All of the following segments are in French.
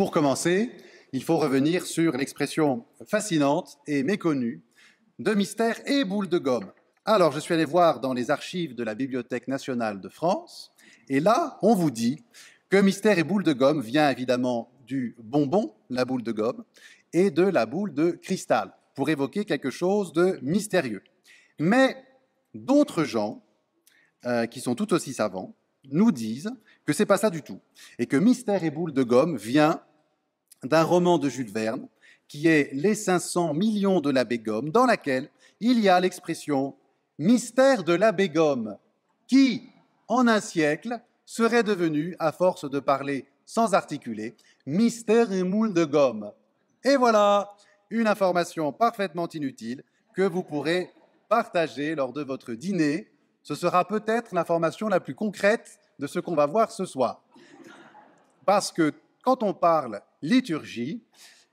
Pour commencer, il faut revenir sur l'expression fascinante et méconnue de mystère et boule de gomme. Alors, je suis allé voir dans les archives de la Bibliothèque nationale de France, et là, on vous dit que mystère et boule de gomme vient évidemment du bonbon, la boule de gomme, et de la boule de cristal, pour évoquer quelque chose de mystérieux. Mais d'autres gens, euh, qui sont tout aussi savants, nous disent que c'est pas ça du tout, et que mystère et boule de gomme vient d'un roman de Jules Verne qui est Les 500 millions de l'abbé Gomme » dans laquelle il y a l'expression mystère de l'abbé Gomme » qui, en un siècle, serait devenu, à force de parler sans articuler, mystère et moule de gomme. Et voilà une information parfaitement inutile que vous pourrez partager lors de votre dîner. Ce sera peut-être l'information la plus concrète de ce qu'on va voir ce soir. Parce que quand on parle liturgie,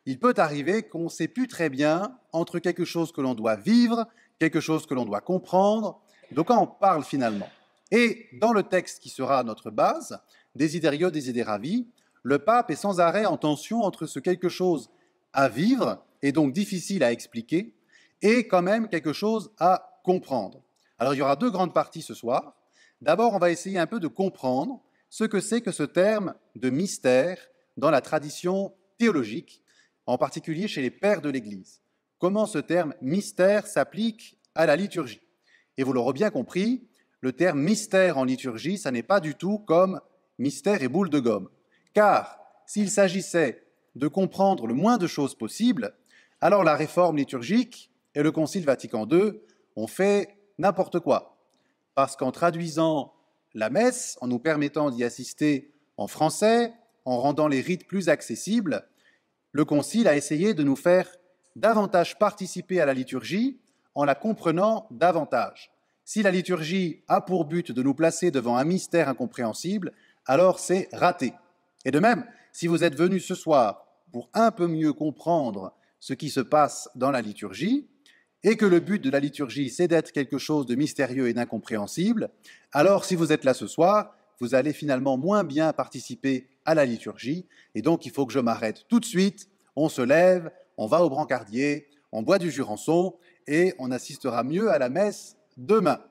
il peut arriver qu'on ne sait plus très bien entre quelque chose que l'on doit vivre, quelque chose que l'on doit comprendre, de quoi on parle finalement. Et dans le texte qui sera notre base, Desiderio Desideravi, le pape est sans arrêt en tension entre ce quelque chose à vivre, et donc difficile à expliquer, et quand même quelque chose à comprendre. Alors il y aura deux grandes parties ce soir. D'abord, on va essayer un peu de comprendre ce que c'est que ce terme de mystère dans la tradition théologique, en particulier chez les pères de l'Église. Comment ce terme mystère s'applique à la liturgie Et vous l'aurez bien compris, le terme mystère en liturgie, ça n'est pas du tout comme mystère et boule de gomme. Car s'il s'agissait de comprendre le moins de choses possible, alors la réforme liturgique et le Concile Vatican II ont fait n'importe quoi. Parce qu'en traduisant la messe, en nous permettant d'y assister en français, en rendant les rites plus accessibles, le Concile a essayé de nous faire davantage participer à la liturgie en la comprenant davantage. Si la liturgie a pour but de nous placer devant un mystère incompréhensible, alors c'est raté. Et de même, si vous êtes venu ce soir pour un peu mieux comprendre ce qui se passe dans la liturgie, et que le but de la liturgie, c'est d'être quelque chose de mystérieux et d'incompréhensible, alors si vous êtes là ce soir, vous allez finalement moins bien participer à la liturgie, et donc il faut que je m'arrête tout de suite, on se lève, on va au brancardier, on boit du jurançon, et on assistera mieux à la messe demain.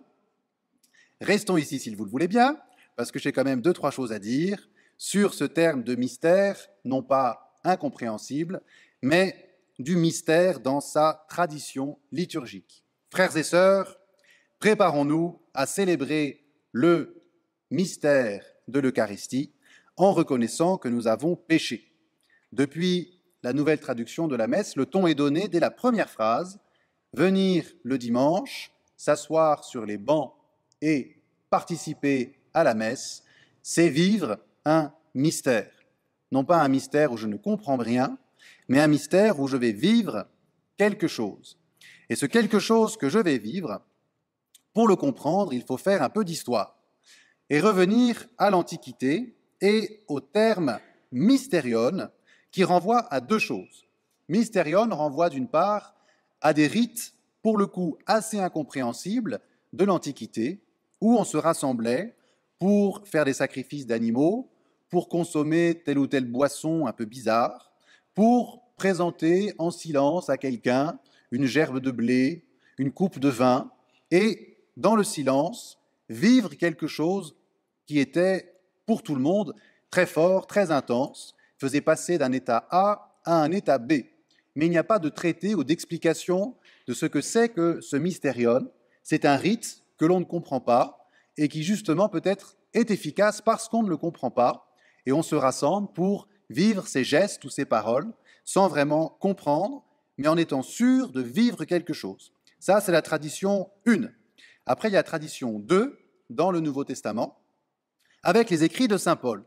Restons ici si vous le voulez bien, parce que j'ai quand même deux, trois choses à dire sur ce terme de mystère, non pas incompréhensible, mais du mystère dans sa tradition liturgique. Frères et sœurs, préparons-nous à célébrer le mystère de l'Eucharistie en reconnaissant que nous avons péché. Depuis la nouvelle traduction de la messe, le ton est donné dès la première phrase, venir le dimanche, s'asseoir sur les bancs et participer à la messe, c'est vivre un mystère. Non pas un mystère où je ne comprends rien, mais un mystère où je vais vivre quelque chose. Et ce quelque chose que je vais vivre, pour le comprendre, il faut faire un peu d'histoire et revenir à l'Antiquité et au terme mysterion, qui renvoie à deux choses. Mysterion renvoie d'une part à des rites, pour le coup assez incompréhensibles, de l'Antiquité, où on se rassemblait pour faire des sacrifices d'animaux, pour consommer telle ou telle boisson un peu bizarre, pour présenter en silence à quelqu'un une gerbe de blé, une coupe de vin, et dans le silence, vivre quelque chose qui était pour tout le monde, très fort, très intense, faisait passer d'un état A à un état B. Mais il n'y a pas de traité ou d'explication de ce que c'est que ce mystérium. C'est un rite que l'on ne comprend pas et qui justement peut-être est efficace parce qu'on ne le comprend pas et on se rassemble pour vivre ses gestes ou ces paroles sans vraiment comprendre, mais en étant sûr de vivre quelque chose. Ça, c'est la tradition 1. Après, il y a la tradition 2 dans le Nouveau Testament, avec les écrits de Saint Paul.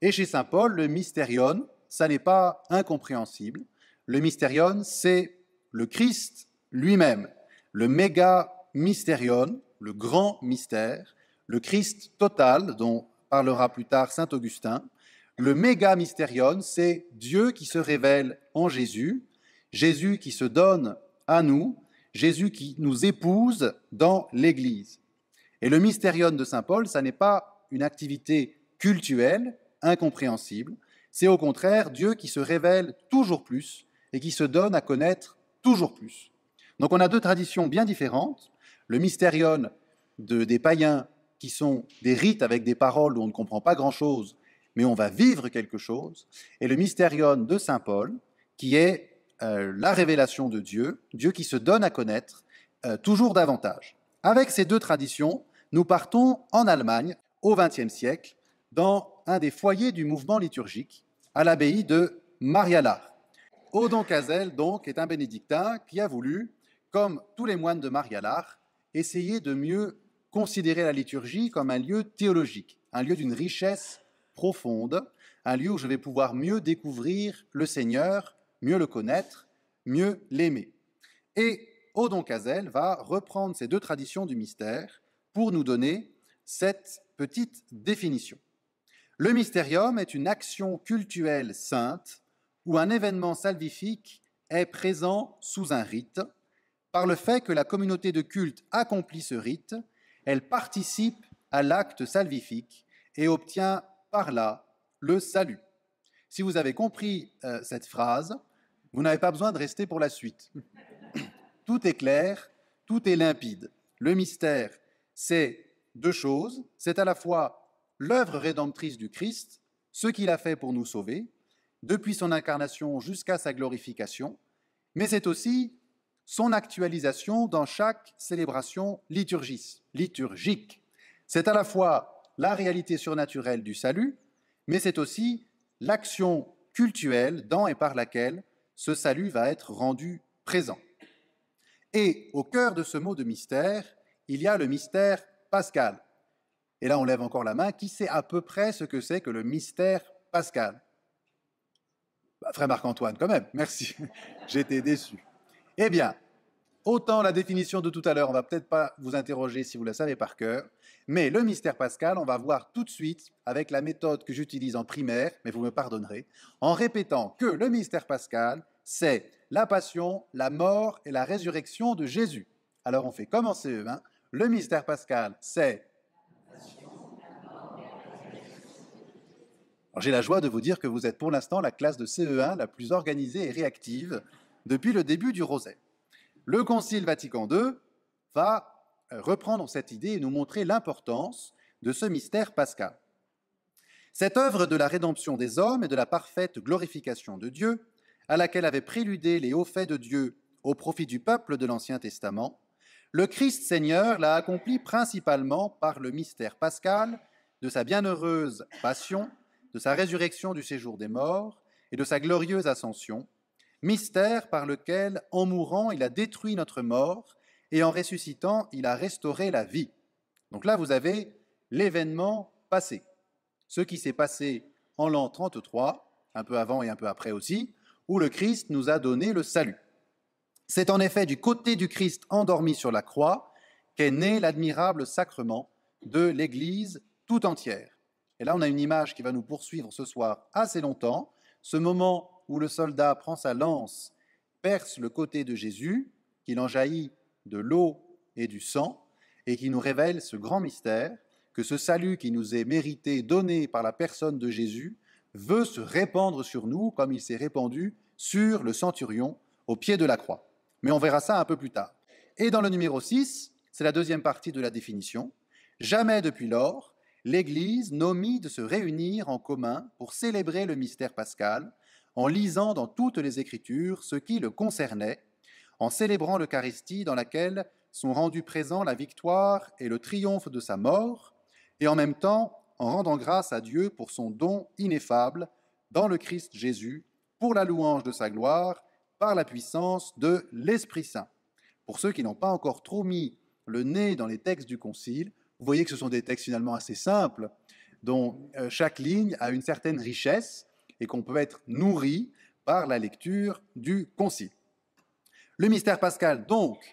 Et chez Saint Paul, le Mysterion, ça n'est pas incompréhensible. Le Mysterion, c'est le Christ lui-même, le méga Mysterion, le grand mystère, le Christ total dont parlera plus tard Saint Augustin. Le méga Mysterion, c'est Dieu qui se révèle en Jésus, Jésus qui se donne à nous, Jésus qui nous épouse dans l'Église. Et le Mysterion de Saint Paul, ça n'est pas une activité cultuelle, incompréhensible, c'est au contraire Dieu qui se révèle toujours plus et qui se donne à connaître toujours plus. Donc on a deux traditions bien différentes, le Mysterion de, des païens qui sont des rites avec des paroles où on ne comprend pas grand-chose, mais on va vivre quelque chose, et le Mysterion de Saint Paul, qui est euh, la révélation de Dieu, Dieu qui se donne à connaître euh, toujours davantage. Avec ces deux traditions, nous partons en Allemagne au XXe siècle dans un des foyers du mouvement liturgique, à l'abbaye de Marialar. Odon Cazel, donc, est un bénédictin qui a voulu, comme tous les moines de Marialar, essayer de mieux considérer la liturgie comme un lieu théologique, un lieu d'une richesse profonde, un lieu où je vais pouvoir mieux découvrir le Seigneur, mieux le connaître, mieux l'aimer. Et Odon Cazel va reprendre ces deux traditions du mystère pour nous donner cette petite définition. Le mystérium est une action cultuelle sainte où un événement salvifique est présent sous un rite. Par le fait que la communauté de culte accomplit ce rite, elle participe à l'acte salvifique et obtient par là le salut. Si vous avez compris euh, cette phrase, vous n'avez pas besoin de rester pour la suite. Tout est clair, tout est limpide. Le mystère, c'est deux choses. C'est à la fois l'œuvre rédemptrice du Christ, ce qu'il a fait pour nous sauver, depuis son incarnation jusqu'à sa glorification, mais c'est aussi son actualisation dans chaque célébration liturgique. C'est à la fois la réalité surnaturelle du salut, mais c'est aussi l'action cultuelle dans et par laquelle ce salut va être rendu présent. Et au cœur de ce mot de mystère, il y a le mystère Pascal. Et là, on lève encore la main. Qui sait à peu près ce que c'est que le mystère Pascal bah, Frère Marc-Antoine, quand même, merci. J'étais déçu. Eh bien, autant la définition de tout à l'heure, on va peut-être pas vous interroger si vous la savez par cœur, mais le mystère Pascal, on va voir tout de suite avec la méthode que j'utilise en primaire, mais vous me pardonnerez, en répétant que le mystère Pascal, c'est la passion, la mort et la résurrection de Jésus. Alors on fait comme en ce le mystère pascal, c'est... J'ai la joie de vous dire que vous êtes pour l'instant la classe de CE1 la plus organisée et réactive depuis le début du Roset. Le Concile Vatican II va euh, reprendre cette idée et nous montrer l'importance de ce mystère pascal. Cette œuvre de la rédemption des hommes et de la parfaite glorification de Dieu, à laquelle avaient préludé les hauts faits de Dieu au profit du peuple de l'Ancien Testament, le Christ Seigneur l'a accompli principalement par le mystère pascal de sa bienheureuse passion, de sa résurrection du séjour des morts et de sa glorieuse ascension, mystère par lequel, en mourant, il a détruit notre mort et en ressuscitant, il a restauré la vie. Donc là, vous avez l'événement passé, ce qui s'est passé en l'an 33, un peu avant et un peu après aussi, où le Christ nous a donné le salut. C'est en effet du côté du Christ endormi sur la croix qu'est né l'admirable sacrement de l'Église tout entière. Et là, on a une image qui va nous poursuivre ce soir assez longtemps, ce moment où le soldat prend sa lance, perce le côté de Jésus, qu'il en jaillit de l'eau et du sang, et qui nous révèle ce grand mystère, que ce salut qui nous est mérité, donné par la personne de Jésus, veut se répandre sur nous comme il s'est répandu sur le centurion au pied de la croix. Mais on verra ça un peu plus tard. Et dans le numéro 6, c'est la deuxième partie de la définition. Jamais depuis lors, l'Église nomit de se réunir en commun pour célébrer le mystère pascal, en lisant dans toutes les Écritures ce qui le concernait, en célébrant l'Eucharistie dans laquelle sont rendus présents la victoire et le triomphe de sa mort, et en même temps en rendant grâce à Dieu pour son don ineffable dans le Christ Jésus, pour la louange de sa gloire par la puissance de l'Esprit Saint. Pour ceux qui n'ont pas encore trop mis le nez dans les textes du Concile, vous voyez que ce sont des textes finalement assez simples, dont euh, chaque ligne a une certaine richesse et qu'on peut être nourri par la lecture du Concile. Le mystère pascal, donc,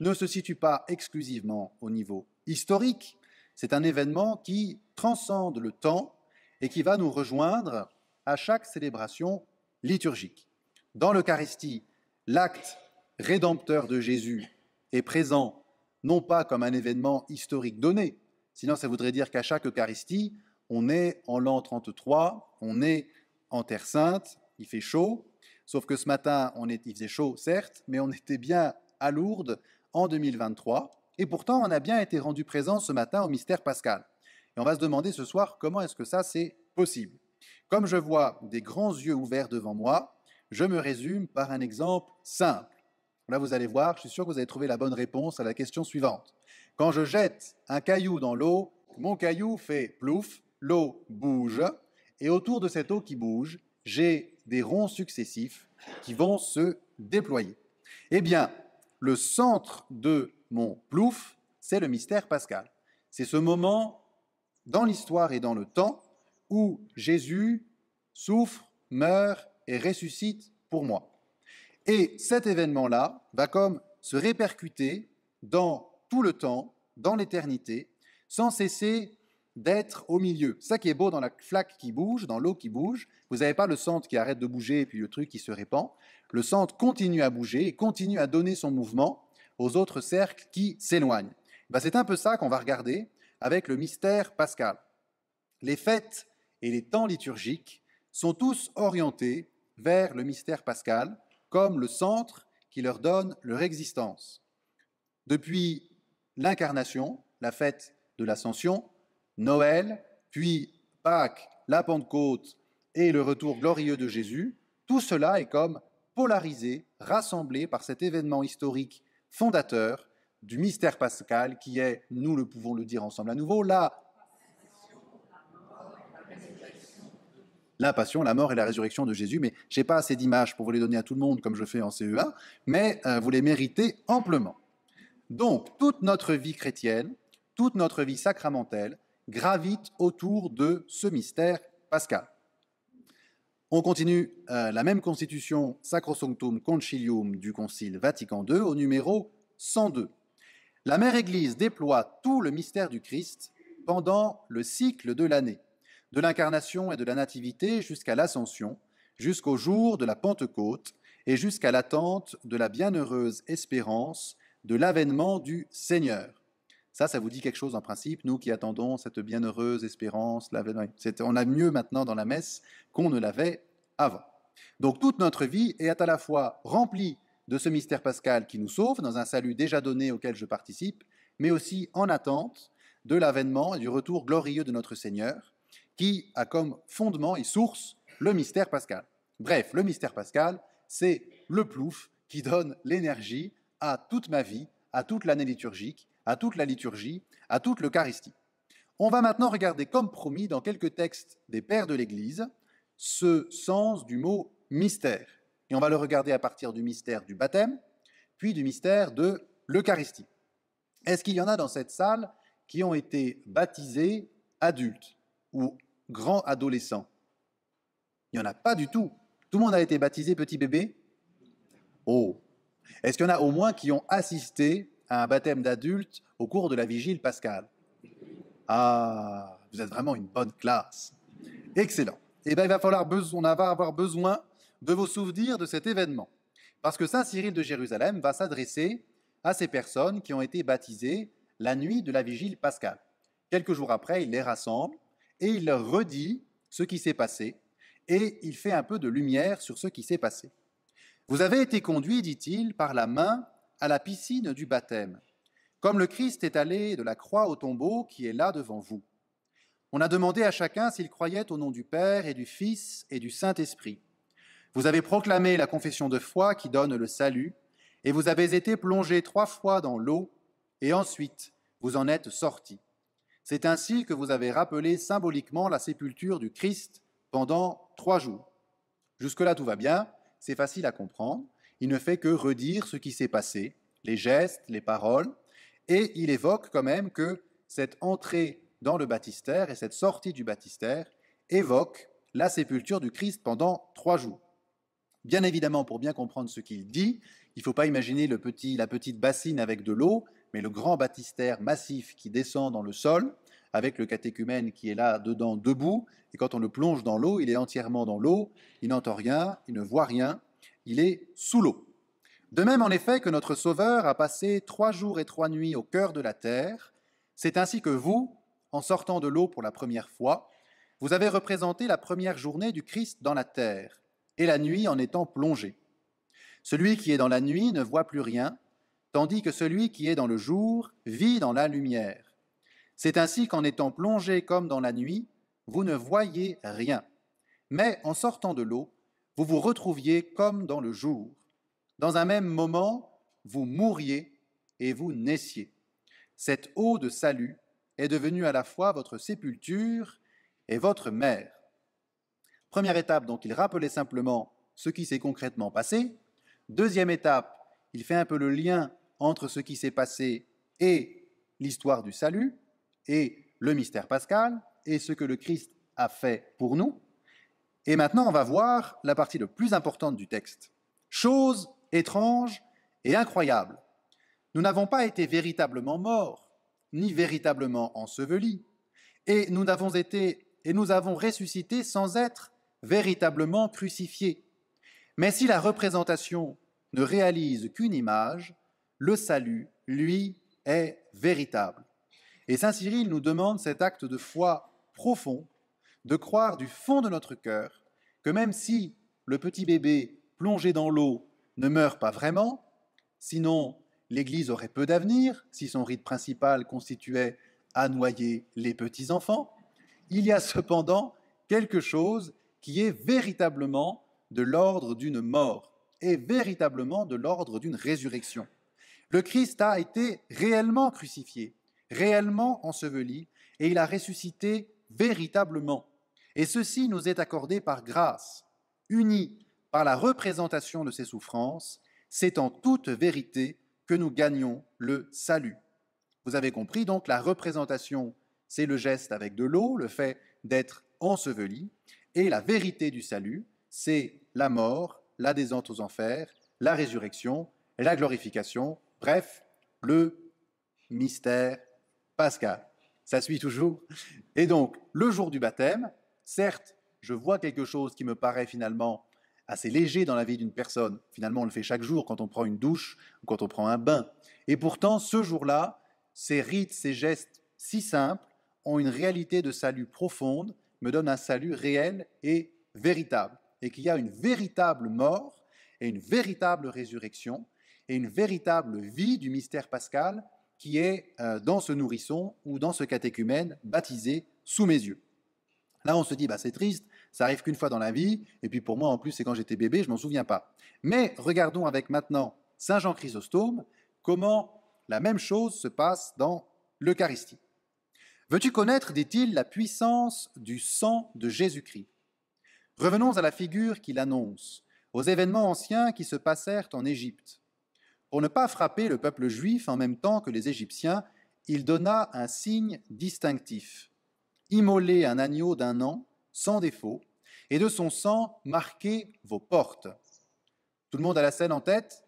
ne se situe pas exclusivement au niveau historique, c'est un événement qui transcende le temps et qui va nous rejoindre à chaque célébration liturgique. Dans l'Eucharistie, l'acte rédempteur de Jésus est présent non pas comme un événement historique donné, sinon ça voudrait dire qu'à chaque Eucharistie, on est en l'an 33, on est en Terre Sainte, il fait chaud, sauf que ce matin, on est, il faisait chaud, certes, mais on était bien à Lourdes en 2023, et pourtant on a bien été rendu présent ce matin au mystère pascal. Et on va se demander ce soir comment est-ce que ça c'est possible. Comme je vois des grands yeux ouverts devant moi, je me résume par un exemple simple. Là, vous allez voir, je suis sûr que vous avez trouvé la bonne réponse à la question suivante. Quand je jette un caillou dans l'eau, mon caillou fait plouf, l'eau bouge, et autour de cette eau qui bouge, j'ai des ronds successifs qui vont se déployer. Eh bien, le centre de mon plouf, c'est le mystère pascal. C'est ce moment dans l'histoire et dans le temps où Jésus souffre, meurt et ressuscite pour moi. Et cet événement-là va comme se répercuter dans tout le temps, dans l'éternité, sans cesser d'être au milieu. Ça qui est beau dans la flaque qui bouge, dans l'eau qui bouge, vous n'avez pas le centre qui arrête de bouger et puis le truc qui se répand. Le centre continue à bouger et continue à donner son mouvement aux autres cercles qui s'éloignent. Bah, c'est un peu ça qu'on va regarder avec le mystère pascal. Les fêtes et les temps liturgiques sont tous orientés vers le mystère pascal comme le centre qui leur donne leur existence. Depuis l'incarnation, la fête de l'ascension, Noël, puis Pâques, la Pentecôte et le retour glorieux de Jésus, tout cela est comme polarisé, rassemblé par cet événement historique fondateur du mystère pascal qui est, nous le pouvons le dire ensemble à nouveau, la la passion, la mort et la résurrection de Jésus, mais je n'ai pas assez d'images pour vous les donner à tout le monde comme je fais en CEA, mais euh, vous les méritez amplement. Donc, toute notre vie chrétienne, toute notre vie sacramentelle gravite autour de ce mystère pascal. On continue euh, la même constitution Sacrosanctum Concilium du Concile Vatican II au numéro 102. La Mère Église déploie tout le mystère du Christ pendant le cycle de l'année de l'incarnation et de la nativité jusqu'à l'ascension, jusqu'au jour de la Pentecôte et jusqu'à l'attente de la bienheureuse espérance de l'avènement du Seigneur. Ça, ça vous dit quelque chose en principe, nous qui attendons cette bienheureuse espérance, l'avènement. On a mieux maintenant dans la messe qu'on ne l'avait avant. Donc toute notre vie est à la fois remplie de ce mystère pascal qui nous sauve, dans un salut déjà donné auquel je participe, mais aussi en attente de l'avènement et du retour glorieux de notre Seigneur, qui a comme fondement et source le mystère pascal. Bref, le mystère pascal, c'est le plouf qui donne l'énergie à toute ma vie, à toute l'année liturgique, à toute la liturgie, à toute l'Eucharistie. On va maintenant regarder, comme promis, dans quelques textes des Pères de l'Église, ce sens du mot mystère. Et on va le regarder à partir du mystère du baptême, puis du mystère de l'Eucharistie. Est-ce qu'il y en a dans cette salle qui ont été baptisés adultes ou grand adolescent. Il n'y en a pas du tout. Tout le monde a été baptisé petit bébé Oh Est-ce qu'il y en a au moins qui ont assisté à un baptême d'adulte au cours de la vigile pascale Ah, vous êtes vraiment une bonne classe. Excellent. Eh bien, il va falloir on va avoir besoin de vos souvenirs de cet événement. Parce que Saint Cyril de Jérusalem va s'adresser à ces personnes qui ont été baptisées la nuit de la vigile pascale. Quelques jours après, il les rassemble et il redit ce qui s'est passé, et il fait un peu de lumière sur ce qui s'est passé. Vous avez été conduits, dit-il, par la main à la piscine du baptême, comme le Christ est allé de la croix au tombeau qui est là devant vous. On a demandé à chacun s'il croyait au nom du Père et du Fils et du Saint-Esprit. Vous avez proclamé la confession de foi qui donne le salut, et vous avez été plongé trois fois dans l'eau, et ensuite vous en êtes sortis. C'est ainsi que vous avez rappelé symboliquement la sépulture du Christ pendant trois jours. Jusque-là, tout va bien, c'est facile à comprendre. Il ne fait que redire ce qui s'est passé, les gestes, les paroles, et il évoque quand même que cette entrée dans le baptistère et cette sortie du baptistère évoquent la sépulture du Christ pendant trois jours. Bien évidemment, pour bien comprendre ce qu'il dit, il ne faut pas imaginer la petite bassine avec de l'eau, mais le grand baptistère massif qui descend dans le sol, avec le catéchumène qui est là dedans debout, et quand on le plonge dans l'eau, il est entièrement dans l'eau, il n'entend rien, il ne voit rien, il est sous l'eau. De même en effet que notre Sauveur a passé trois jours et trois nuits au cœur de la terre, c'est ainsi que vous, en sortant de l'eau pour la première fois, vous avez représenté la première journée du Christ dans la terre, et la nuit en étant plongé. Celui qui est dans la nuit ne voit plus rien, tandis que celui qui est dans le jour vit dans la lumière. C'est ainsi qu'en étant plongé comme dans la nuit, vous ne voyez rien. Mais en sortant de l'eau, vous vous retrouviez comme dans le jour. Dans un même moment, vous mouriez et vous naissiez. Cette eau de salut est devenue à la fois votre sépulture et votre mère. Première étape, donc, il rappelait simplement ce qui s'est concrètement passé. Deuxième étape, il fait un peu le lien entre ce qui s'est passé et l'histoire du salut, et le mystère pascal, et ce que le Christ a fait pour nous. Et maintenant, on va voir la partie la plus importante du texte. Chose étrange et incroyable. Nous n'avons pas été véritablement morts, ni véritablement ensevelis, et nous avons été et nous avons ressuscité sans être véritablement crucifiés. Mais si la représentation ne réalise qu'une image, le salut, lui, est véritable. Et Saint Cyril nous demande cet acte de foi profond, de croire du fond de notre cœur que même si le petit bébé plongé dans l'eau ne meurt pas vraiment, sinon l'Église aurait peu d'avenir si son rite principal constituait à noyer les petits-enfants, il y a cependant quelque chose qui est véritablement de l'ordre d'une mort et véritablement de l'ordre d'une résurrection. Le Christ a été réellement crucifié, réellement enseveli, et il a ressuscité véritablement. Et ceci nous est accordé par grâce, uni par la représentation de ses souffrances, c'est en toute vérité que nous gagnons le salut. Vous avez compris donc la représentation, c'est le geste avec de l'eau, le fait d'être enseveli, et la vérité du salut, c'est la mort, la descente aux enfers, la résurrection, la glorification, Bref, le mystère pascal. Ça suit toujours. Et donc, le jour du baptême, certes, je vois quelque chose qui me paraît finalement assez léger dans la vie d'une personne. Finalement, on le fait chaque jour quand on prend une douche ou quand on prend un bain. Et pourtant, ce jour-là, ces rites, ces gestes si simples ont une réalité de salut profonde, me donnent un salut réel et véritable. Et qu'il y a une véritable mort et une véritable résurrection et une véritable vie du mystère pascal qui est euh, dans ce nourrisson ou dans ce catéchumène baptisé sous mes yeux. Là, on se dit, bah, c'est triste, ça arrive qu'une fois dans la vie, et puis pour moi, en plus, c'est quand j'étais bébé, je m'en souviens pas. Mais regardons avec maintenant Saint Jean Chrysostome comment la même chose se passe dans l'Eucharistie. Veux-tu connaître, dit-il, la puissance du sang de Jésus-Christ Revenons à la figure qu'il annonce, aux événements anciens qui se passèrent en Égypte. Pour ne pas frapper le peuple juif en même temps que les Égyptiens, il donna un signe distinctif. immoler un agneau d'un an, sans défaut, et de son sang marquez vos portes. Tout le monde a la scène en tête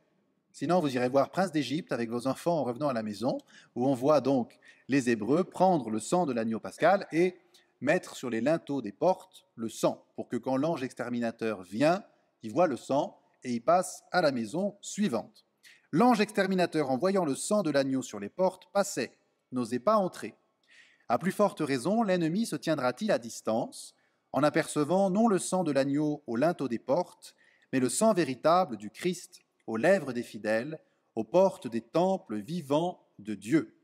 Sinon, vous irez voir Prince d'Égypte avec vos enfants en revenant à la maison, où on voit donc les Hébreux prendre le sang de l'agneau pascal et mettre sur les linteaux des portes le sang, pour que quand l'ange exterminateur vient, il voit le sang et il passe à la maison suivante. L'ange exterminateur, en voyant le sang de l'agneau sur les portes, passait, n'osait pas entrer. À plus forte raison, l'ennemi se tiendra-t-il à distance, en apercevant non le sang de l'agneau au linteau des portes, mais le sang véritable du Christ aux lèvres des fidèles, aux portes des temples vivants de Dieu.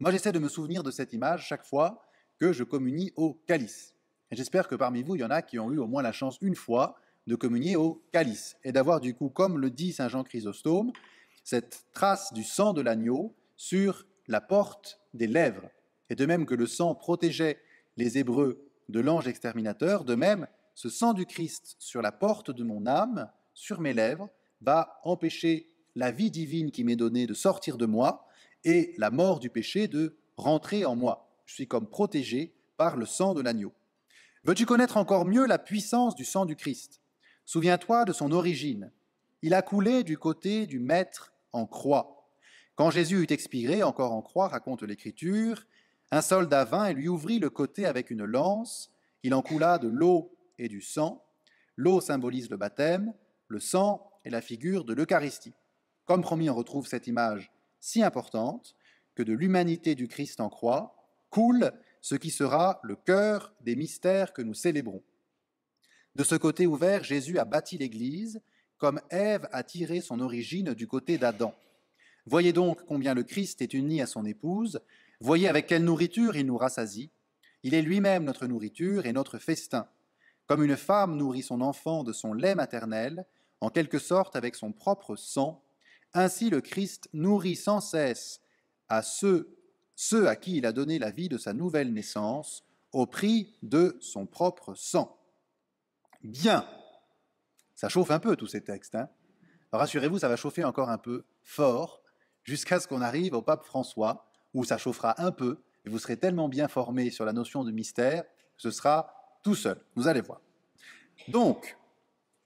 Moi, j'essaie de me souvenir de cette image chaque fois que je communie au calice. J'espère que parmi vous, il y en a qui ont eu au moins la chance une fois de communier au calice et d'avoir du coup, comme le dit Saint Jean Chrysostome, cette trace du sang de l'agneau sur la porte des lèvres. Et de même que le sang protégeait les Hébreux de l'ange exterminateur, de même, ce sang du Christ sur la porte de mon âme, sur mes lèvres, va empêcher la vie divine qui m'est donnée de sortir de moi et la mort du péché de rentrer en moi. Je suis comme protégé par le sang de l'agneau. Veux-tu connaître encore mieux la puissance du sang du Christ Souviens-toi de son origine. Il a coulé du côté du Maître en croix. Quand Jésus eut expiré, encore en croix, raconte l'Écriture, un soldat vint et lui ouvrit le côté avec une lance. Il en coula de l'eau et du sang. L'eau symbolise le baptême, le sang est la figure de l'Eucharistie. Comme promis, on retrouve cette image si importante que de l'humanité du Christ en croix coule ce qui sera le cœur des mystères que nous célébrons. De ce côté ouvert, Jésus a bâti l'Église, comme Ève a tiré son origine du côté d'Adam. Voyez donc combien le Christ est uni à son épouse, voyez avec quelle nourriture il nous rassasie. Il est lui-même notre nourriture et notre festin. Comme une femme nourrit son enfant de son lait maternel, en quelque sorte avec son propre sang, ainsi le Christ nourrit sans cesse à ceux à qui il a donné la vie de sa nouvelle naissance, au prix de son propre sang bien. Ça chauffe un peu tous ces textes. Hein. Rassurez-vous, ça va chauffer encore un peu fort jusqu'à ce qu'on arrive au pape François, où ça chauffera un peu, et vous serez tellement bien formé sur la notion de mystère, que ce sera tout seul. Vous allez voir. Donc,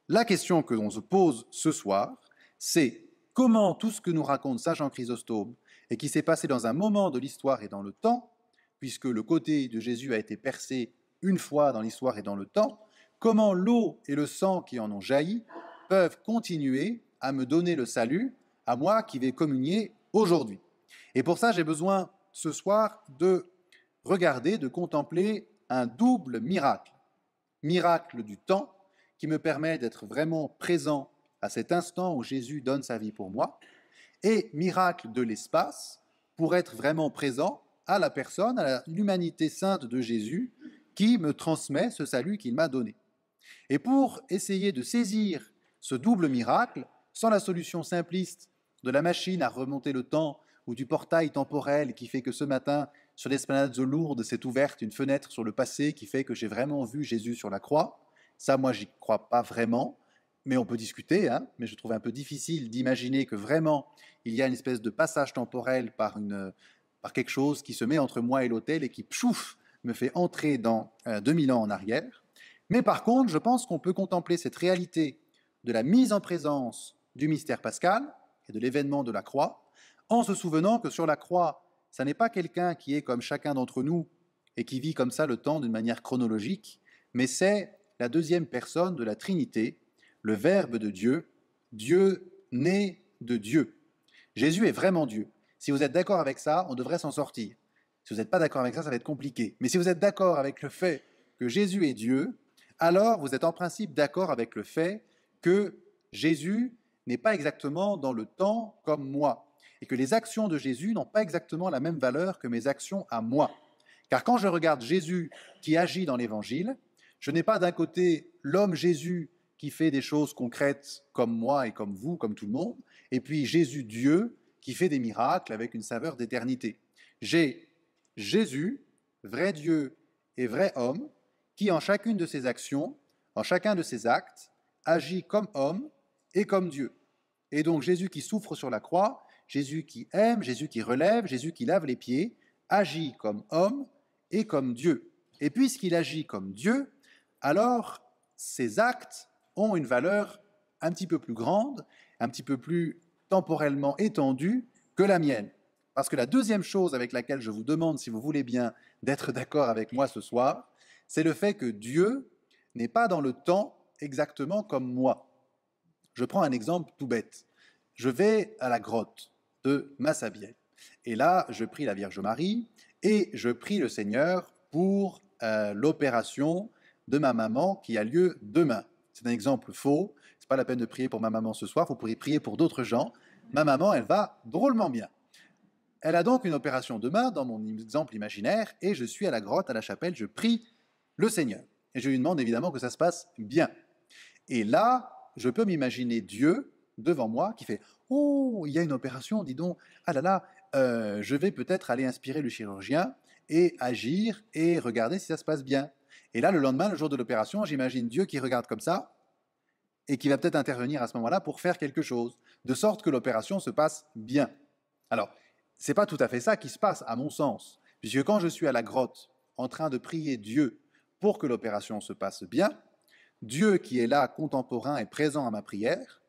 la question que l'on se pose ce soir, c'est comment tout ce que nous raconte Saint Jean Chrysostome, et qui s'est passé dans un moment de l'histoire et dans le temps, puisque le côté de Jésus a été percé une fois dans l'histoire et dans le temps, Comment l'eau et le sang qui en ont jailli peuvent continuer à me donner le salut, à moi qui vais communier aujourd'hui Et pour ça, j'ai besoin ce soir de regarder, de contempler un double miracle. Miracle du temps qui me permet d'être vraiment présent à cet instant où Jésus donne sa vie pour moi, et miracle de l'espace pour être vraiment présent à la personne, à l'humanité sainte de Jésus qui me transmet ce salut qu'il m'a donné. Et pour essayer de saisir ce double miracle, sans la solution simpliste de la machine à remonter le temps ou du portail temporel qui fait que ce matin, sur l'esplanade de Lourdes, s'est ouverte une fenêtre sur le passé qui fait que j'ai vraiment vu Jésus sur la croix. Ça, moi, j'y crois pas vraiment, mais on peut discuter, hein. mais je trouve un peu difficile d'imaginer que vraiment il y a une espèce de passage temporel par, quelque chose qui se met entre moi et l'autel et qui, pchouf, me fait entrer dans 2000 euh, ans en arrière. Mais par contre, je pense qu'on peut contempler cette réalité de la mise en présence du mystère pascal et de l'événement de la croix, en se souvenant que sur la croix, ça n'est pas quelqu'un qui est comme chacun d'entre nous et qui vit comme ça le temps d'une manière chronologique, mais c'est la deuxième personne de la Trinité, le Verbe de Dieu, Dieu né de Dieu. Jésus est vraiment Dieu. Si vous êtes d'accord avec ça, on devrait s'en sortir. Si vous n'êtes pas d'accord avec ça, ça va être compliqué. Mais si vous êtes d'accord avec le fait que Jésus est Dieu, alors vous êtes en principe d'accord avec le fait que Jésus n'est pas exactement dans le temps comme moi, et que les actions de Jésus n'ont pas exactement la même valeur que mes actions à moi. Car quand je regarde Jésus qui agit dans l'Évangile, je n'ai pas d'un côté l'homme Jésus qui fait des choses concrètes comme moi et comme vous, comme tout le monde, et puis Jésus Dieu qui fait des miracles avec une saveur d'éternité. J'ai Jésus, vrai Dieu et vrai homme, en chacune de ses actions, en chacun de ses actes, agit comme homme et comme Dieu. Et donc Jésus qui souffre sur la croix, Jésus qui aime, Jésus qui relève, Jésus qui lave les pieds, agit comme homme et comme Dieu. Et puisqu'il agit comme Dieu, alors ses actes ont une valeur un petit peu plus grande, un petit peu plus temporellement étendue que la mienne. Parce que la deuxième chose avec laquelle je vous demande, si vous voulez bien, d'être d'accord avec moi ce soir, c'est le fait que Dieu n'est pas dans le temps exactement comme moi. Je prends un exemple tout bête. Je vais à la grotte de Massabielle. Et là, je prie la Vierge Marie et je prie le Seigneur pour euh, l'opération de ma maman qui a lieu demain. C'est un exemple faux. C'est pas la peine de prier pour ma maman ce soir. Vous pourriez prier pour d'autres gens. Ma maman, elle va drôlement bien. Elle a donc une opération demain dans mon exemple imaginaire et je suis à la grotte, à la chapelle, je prie le Seigneur. Et je lui demande évidemment que ça se passe bien. Et là, je peux m'imaginer Dieu devant moi qui fait Oh, il y a une opération, dis donc, ah là là, euh, je vais peut-être aller inspirer le chirurgien et agir et regarder si ça se passe bien. Et là, le lendemain, le jour de l'opération, j'imagine Dieu qui regarde comme ça et qui va peut-être intervenir à ce moment-là pour faire quelque chose, de sorte que l'opération se passe bien. Alors, ce n'est pas tout à fait ça qui se passe, à mon sens, puisque quand je suis à la grotte en train de prier Dieu pour que l'opération se passe bien, Dieu qui est là, contemporain et présent à ma prière,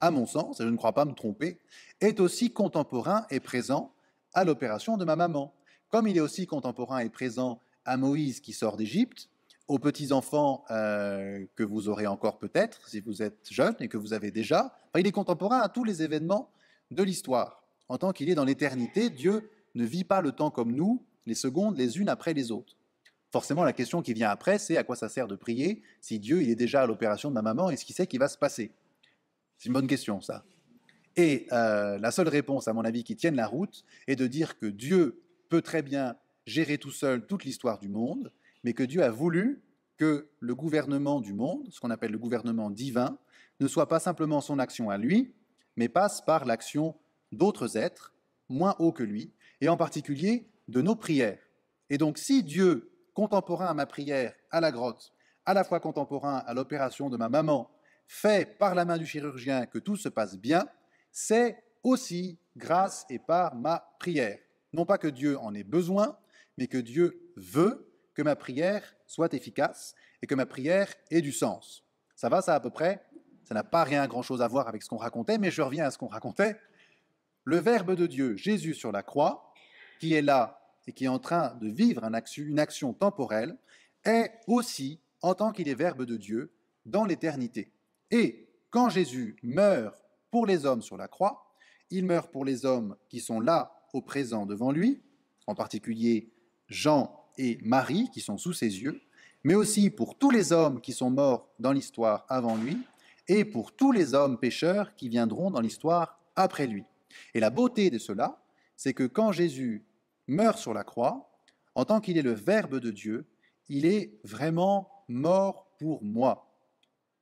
à mon sens, et je ne crois pas me tromper, est aussi contemporain et présent à l'opération de ma maman. Comme il est aussi contemporain et présent à Moïse qui sort d'Égypte, aux petits-enfants euh, que vous aurez encore peut-être, si vous êtes jeune et que vous avez déjà, il est contemporain à tous les événements de l'histoire. En tant qu'il est dans l'éternité, Dieu ne vit pas le temps comme nous, les secondes les unes après les autres. Forcément, la question qui vient après, c'est à quoi ça sert de prier si Dieu il est déjà à l'opération de ma maman et ce qu'il sait qui va se passer C'est une bonne question, ça. Et euh, la seule réponse, à mon avis, qui tienne la route, est de dire que Dieu peut très bien gérer tout seul toute l'histoire du monde, mais que Dieu a voulu que le gouvernement du monde, ce qu'on appelle le gouvernement divin, ne soit pas simplement son action à lui, mais passe par l'action d'autres êtres moins hauts que lui, et en particulier de nos prières. Et donc si Dieu contemporain à ma prière à la grotte, à la fois contemporain à l'opération de ma maman, fait par la main du chirurgien que tout se passe bien, c'est aussi grâce et par ma prière. Non pas que Dieu en ait besoin, mais que Dieu veut que ma prière soit efficace et que ma prière ait du sens. Ça va, ça à peu près Ça n'a pas rien grand-chose à voir avec ce qu'on racontait, mais je reviens à ce qu'on racontait. Le Verbe de Dieu, Jésus sur la croix, qui est là et qui est en train de vivre une action temporelle, est aussi, en tant qu'il est Verbe de Dieu, dans l'éternité. Et quand Jésus meurt pour les hommes sur la croix, il meurt pour les hommes qui sont là au présent devant lui, en particulier Jean et Marie qui sont sous ses yeux, mais aussi pour tous les hommes qui sont morts dans l'histoire avant lui, et pour tous les hommes pécheurs qui viendront dans l'histoire après lui. Et la beauté de cela, c'est que quand Jésus meurt sur la croix, en tant qu'il est le Verbe de Dieu, il est vraiment mort pour moi.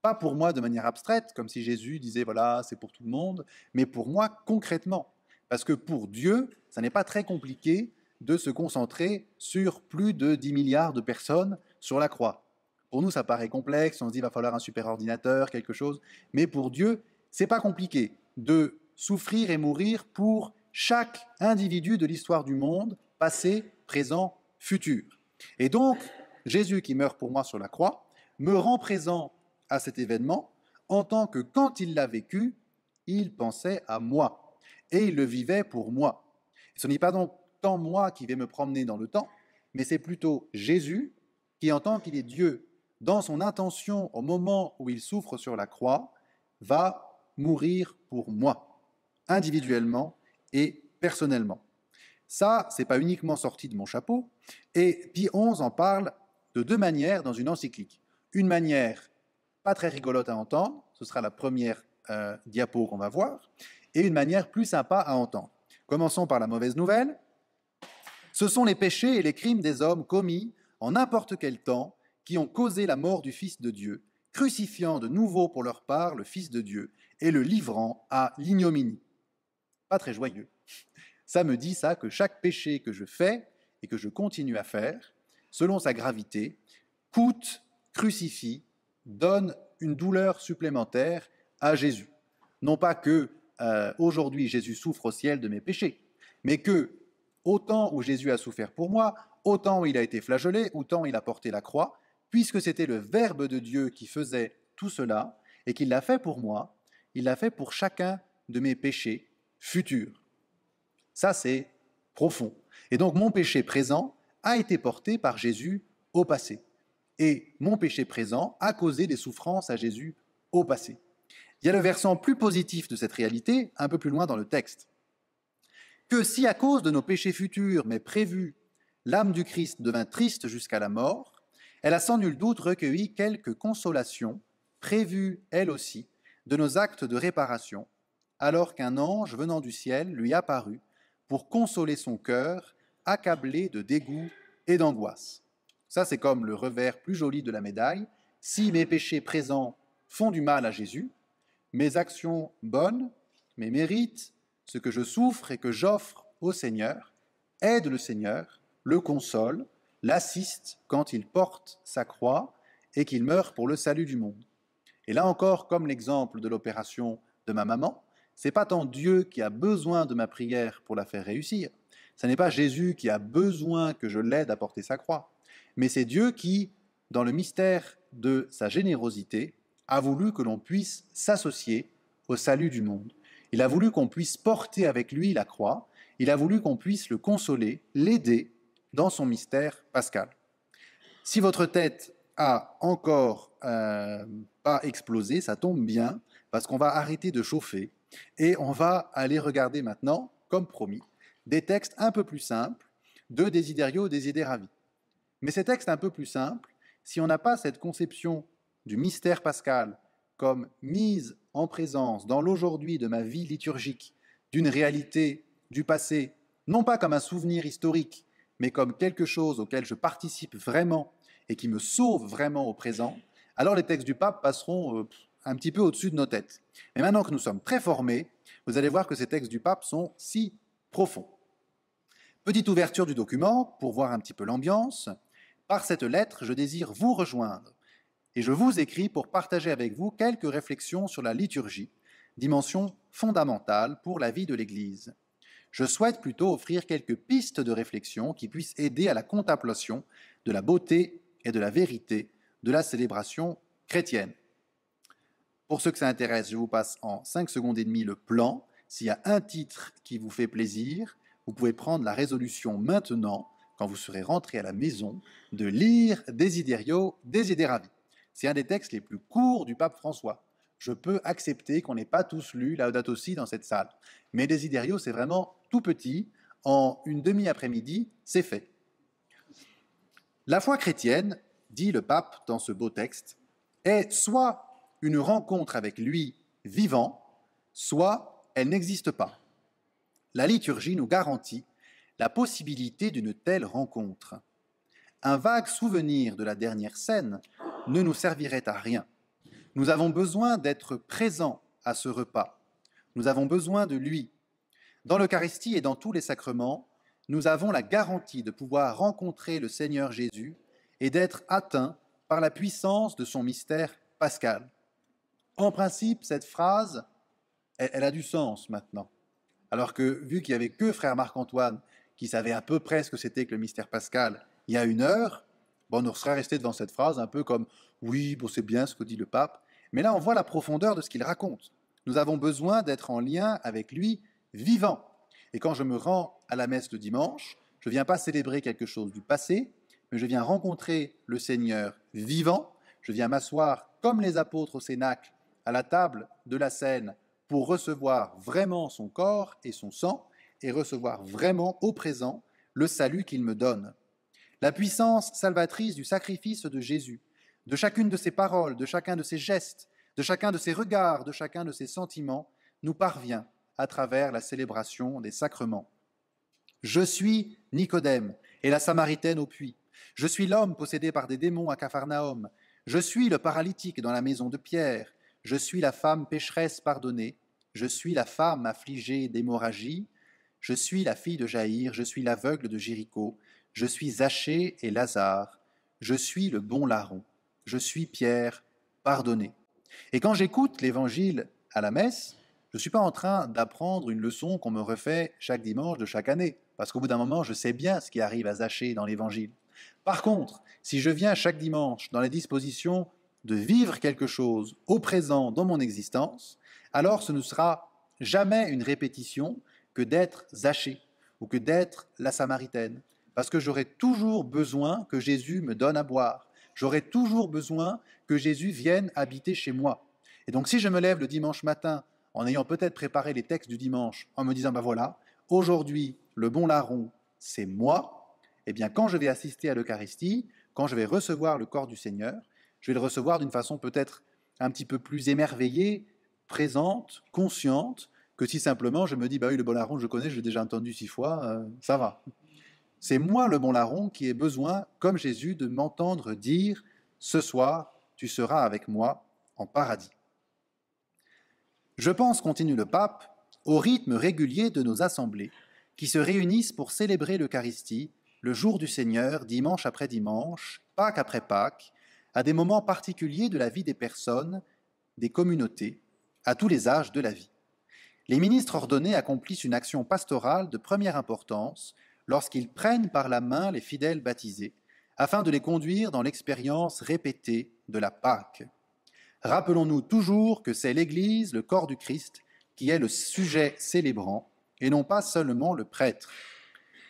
Pas pour moi de manière abstraite, comme si Jésus disait, voilà, c'est pour tout le monde, mais pour moi concrètement. Parce que pour Dieu, ça n'est pas très compliqué de se concentrer sur plus de 10 milliards de personnes sur la croix. Pour nous, ça paraît complexe, on se dit, il va falloir un super ordinateur, quelque chose, mais pour Dieu, c'est pas compliqué de souffrir et mourir pour chaque individu de l'histoire du monde, passé, présent, futur. Et donc, Jésus qui meurt pour moi sur la croix me rend présent à cet événement en tant que quand il l'a vécu, il pensait à moi et il le vivait pour moi. Ce n'est pas donc tant moi qui vais me promener dans le temps, mais c'est plutôt Jésus qui, en tant qu'il est Dieu, dans son intention au moment où il souffre sur la croix, va mourir pour moi, individuellement et personnellement. Ça, c'est pas uniquement sorti de mon chapeau, et Pie XI en parle de deux manières dans une encyclique. Une manière pas très rigolote à entendre, ce sera la première euh, diapo qu'on va voir, et une manière plus sympa à entendre. Commençons par la mauvaise nouvelle. Ce sont les péchés et les crimes des hommes commis en n'importe quel temps qui ont causé la mort du Fils de Dieu, crucifiant de nouveau pour leur part le Fils de Dieu et le livrant à l'ignominie pas très joyeux. Ça me dit ça que chaque péché que je fais et que je continue à faire, selon sa gravité, coûte, crucifie, donne une douleur supplémentaire à Jésus. Non pas que euh, aujourd'hui Jésus souffre au ciel de mes péchés, mais que autant où Jésus a souffert pour moi, autant où il a été flagellé, autant il a porté la croix, puisque c'était le Verbe de Dieu qui faisait tout cela et qu'il l'a fait pour moi, il l'a fait pour chacun de mes péchés futur. Ça, c'est profond. Et donc mon péché présent a été porté par Jésus au passé. Et mon péché présent a causé des souffrances à Jésus au passé. Il y a le versant plus positif de cette réalité, un peu plus loin dans le texte. Que si à cause de nos péchés futurs, mais prévus, l'âme du Christ devint triste jusqu'à la mort, elle a sans nul doute recueilli quelques consolations, prévues elle aussi, de nos actes de réparation, alors qu'un ange venant du ciel lui apparut pour consoler son cœur, accablé de dégoût et d'angoisse. Ça, c'est comme le revers plus joli de la médaille. Si mes péchés présents font du mal à Jésus, mes actions bonnes, mes mérites, ce que je souffre et que j'offre au Seigneur, aident le Seigneur, le console, l'assiste quand il porte sa croix et qu'il meurt pour le salut du monde. Et là encore, comme l'exemple de l'opération de ma maman, n'est pas tant Dieu qui a besoin de ma prière pour la faire réussir. Ce n'est pas Jésus qui a besoin que je l'aide à porter sa croix. Mais c'est Dieu qui, dans le mystère de sa générosité, a voulu que l'on puisse s'associer au salut du monde. Il a voulu qu'on puisse porter avec lui la croix. Il a voulu qu'on puisse le consoler, l'aider dans son mystère pascal. Si votre tête a encore euh, pas explosé, ça tombe bien, parce qu'on va arrêter de chauffer et on va aller regarder maintenant, comme promis, des textes un peu plus simples de Desiderio Desideravi. Mais ces textes un peu plus simples, si on n'a pas cette conception du mystère pascal comme mise en présence dans l'aujourd'hui de ma vie liturgique d'une réalité du passé, non pas comme un souvenir historique, mais comme quelque chose auquel je participe vraiment et qui me sauve vraiment au présent, alors les textes du pape passeront euh, un petit peu au-dessus de nos têtes. Mais maintenant que nous sommes très formés, vous allez voir que ces textes du pape sont si profonds. Petite ouverture du document pour voir un petit peu l'ambiance. Par cette lettre, je désire vous rejoindre et je vous écris pour partager avec vous quelques réflexions sur la liturgie, dimension fondamentale pour la vie de l'Église. Je souhaite plutôt offrir quelques pistes de réflexion qui puissent aider à la contemplation de la beauté et de la vérité de la célébration chrétienne. Pour ceux que ça intéresse, je vous passe en 5 secondes et demie le plan. S'il y a un titre qui vous fait plaisir, vous pouvez prendre la résolution maintenant, quand vous serez rentré à la maison, de lire Desiderio Desideravi. C'est un des textes les plus courts du pape François. Je peux accepter qu'on n'ait pas tous lu Laudato aussi dans cette salle. Mais Desiderio, c'est vraiment tout petit. En une demi-après-midi, c'est fait. La foi chrétienne, dit le pape dans ce beau texte, est soit une rencontre avec lui vivant, soit elle n'existe pas. La liturgie nous garantit la possibilité d'une telle rencontre. Un vague souvenir de la dernière scène ne nous servirait à rien. Nous avons besoin d'être présents à ce repas. Nous avons besoin de lui. Dans l'Eucharistie et dans tous les sacrements, nous avons la garantie de pouvoir rencontrer le Seigneur Jésus et d'être atteints par la puissance de son mystère pascal. En principe, cette phrase, elle, a du sens maintenant. Alors que, vu qu'il n'y avait que frère Marc-Antoine qui savait à peu près ce que c'était que le mystère pascal il y a une heure, bon, on serait resté devant cette phrase un peu comme oui, bon, c'est bien ce que dit le pape. Mais là, on voit la profondeur de ce qu'il raconte. Nous avons besoin d'être en lien avec lui vivant. Et quand je me rends à la messe de dimanche, je ne viens pas célébrer quelque chose du passé, mais je viens rencontrer le Seigneur vivant. Je viens m'asseoir comme les apôtres au Cénacle à la table de la scène pour recevoir vraiment son corps et son sang, et recevoir vraiment au présent le salut qu'il me donne. La puissance salvatrice du sacrifice de Jésus, de chacune de ses paroles, de chacun de ses gestes, de chacun de ses regards, de chacun de ses sentiments, nous parvient à travers la célébration des sacrements. Je suis Nicodème et la Samaritaine au puits. Je suis l'homme possédé par des démons à Capharnaüm. Je suis le paralytique dans la maison de Pierre. Je suis la femme pécheresse pardonnée, je suis la femme affligée d'hémorragie, je suis la fille de Jaïr, je suis l'aveugle de Jéricho, je suis Zachée et Lazare, je suis le bon larron, je suis Pierre pardonné. Et quand j'écoute l'évangile à la messe, je ne suis pas en train d'apprendre une leçon qu'on me refait chaque dimanche de chaque année, parce qu'au bout d'un moment, je sais bien ce qui arrive à Zachée dans l'évangile. Par contre, si je viens chaque dimanche dans les dispositions de vivre quelque chose au présent dans mon existence, alors ce ne sera jamais une répétition que d'être zaché ou que d'être la Samaritaine, parce que j'aurai toujours besoin que Jésus me donne à boire, j'aurai toujours besoin que Jésus vienne habiter chez moi. Et donc si je me lève le dimanche matin en ayant peut-être préparé les textes du dimanche, en me disant, ben voilà, aujourd'hui, le bon larron, c'est moi, eh bien quand je vais assister à l'Eucharistie, quand je vais recevoir le corps du Seigneur, je vais le recevoir d'une façon peut-être un petit peu plus émerveillée, présente, consciente, que si simplement je me dis, bah oui, le bon larron, je connais, je l'ai déjà entendu six fois, euh, ça va. C'est moi, le bon larron, qui ai besoin, comme Jésus, de m'entendre dire, ce soir, tu seras avec moi en paradis. Je pense, continue le pape, au rythme régulier de nos assemblées, qui se réunissent pour célébrer l'Eucharistie, le jour du Seigneur, dimanche après dimanche, Pâques après Pâques, à des moments particuliers de la vie des personnes, des communautés, à tous les âges de la vie. Les ministres ordonnés accomplissent une action pastorale de première importance lorsqu'ils prennent par la main les fidèles baptisés, afin de les conduire dans l'expérience répétée de la Pâque. Rappelons-nous toujours que c'est l'Église, le corps du Christ, qui est le sujet célébrant, et non pas seulement le prêtre.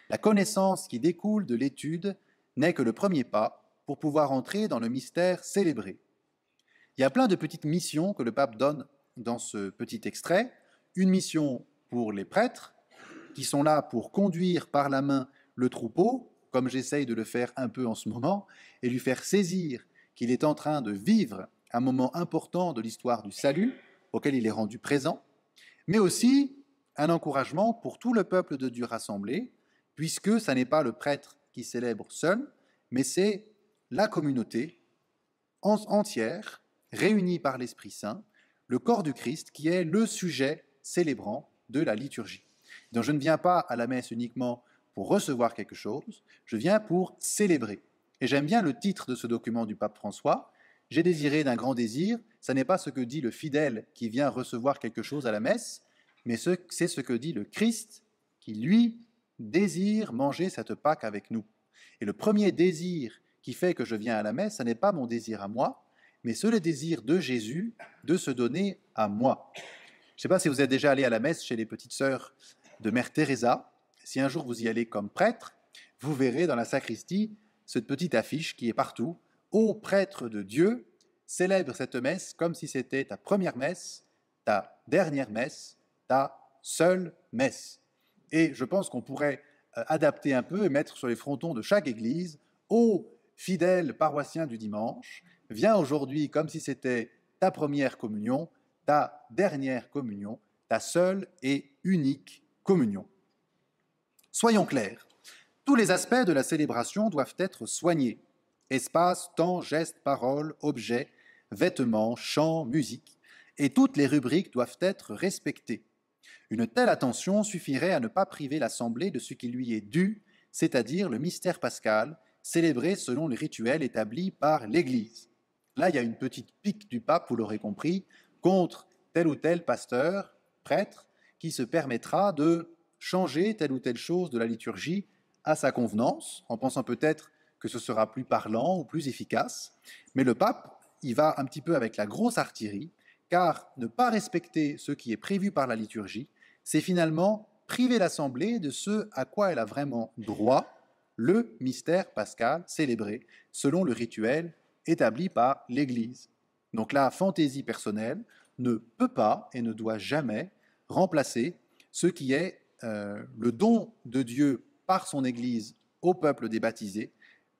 La connaissance qui découle de l'étude n'est que le premier pas pour pouvoir entrer dans le mystère célébré. Il y a plein de petites missions que le pape donne dans ce petit extrait. Une mission pour les prêtres, qui sont là pour conduire par la main le troupeau, comme j'essaye de le faire un peu en ce moment, et lui faire saisir qu'il est en train de vivre un moment important de l'histoire du salut, auquel il est rendu présent, mais aussi un encouragement pour tout le peuple de Dieu rassemblé, puisque ce n'est pas le prêtre qui célèbre seul, mais c'est la communauté entière, réunie par l'Esprit Saint, le corps du Christ, qui est le sujet célébrant de la liturgie. Donc je ne viens pas à la messe uniquement pour recevoir quelque chose, je viens pour célébrer. Et j'aime bien le titre de ce document du pape François, J'ai désiré d'un grand désir, ça n'est pas ce que dit le fidèle qui vient recevoir quelque chose à la messe, mais c'est ce, ce que dit le Christ qui, lui, désire manger cette Pâque avec nous. Et le premier désir qui fait que je viens à la messe, ce n'est pas mon désir à moi, mais c'est le désir de Jésus de se donner à moi. Je ne sais pas si vous êtes déjà allé à la messe chez les petites sœurs de Mère Teresa. Si un jour vous y allez comme prêtre, vous verrez dans la sacristie cette petite affiche qui est partout. Ô prêtre de Dieu, célèbre cette messe comme si c'était ta première messe, ta dernière messe, ta seule messe. Et je pense qu'on pourrait euh, adapter un peu et mettre sur les frontons de chaque église Ô fidèle paroissien du dimanche, viens aujourd'hui comme si c'était ta première communion, ta dernière communion, ta seule et unique communion. Soyons clairs, tous les aspects de la célébration doivent être soignés. Espace, temps, gestes, paroles, objets, vêtements, chants, musique, et toutes les rubriques doivent être respectées. Une telle attention suffirait à ne pas priver l'Assemblée de ce qui lui est dû, c'est-à-dire le mystère pascal, célébré selon les rituels établis par l'Église. Là, il y a une petite pique du pape, vous l'aurez compris, contre tel ou tel pasteur, prêtre, qui se permettra de changer telle ou telle chose de la liturgie à sa convenance, en pensant peut-être que ce sera plus parlant ou plus efficace. Mais le pape, il va un petit peu avec la grosse artillerie, car ne pas respecter ce qui est prévu par la liturgie, c'est finalement priver l'Assemblée de ce à quoi elle a vraiment droit, le mystère pascal célébré selon le rituel établi par l'Église. Donc la fantaisie personnelle ne peut pas et ne doit jamais remplacer ce qui est euh, le don de Dieu par son Église au peuple des baptisés,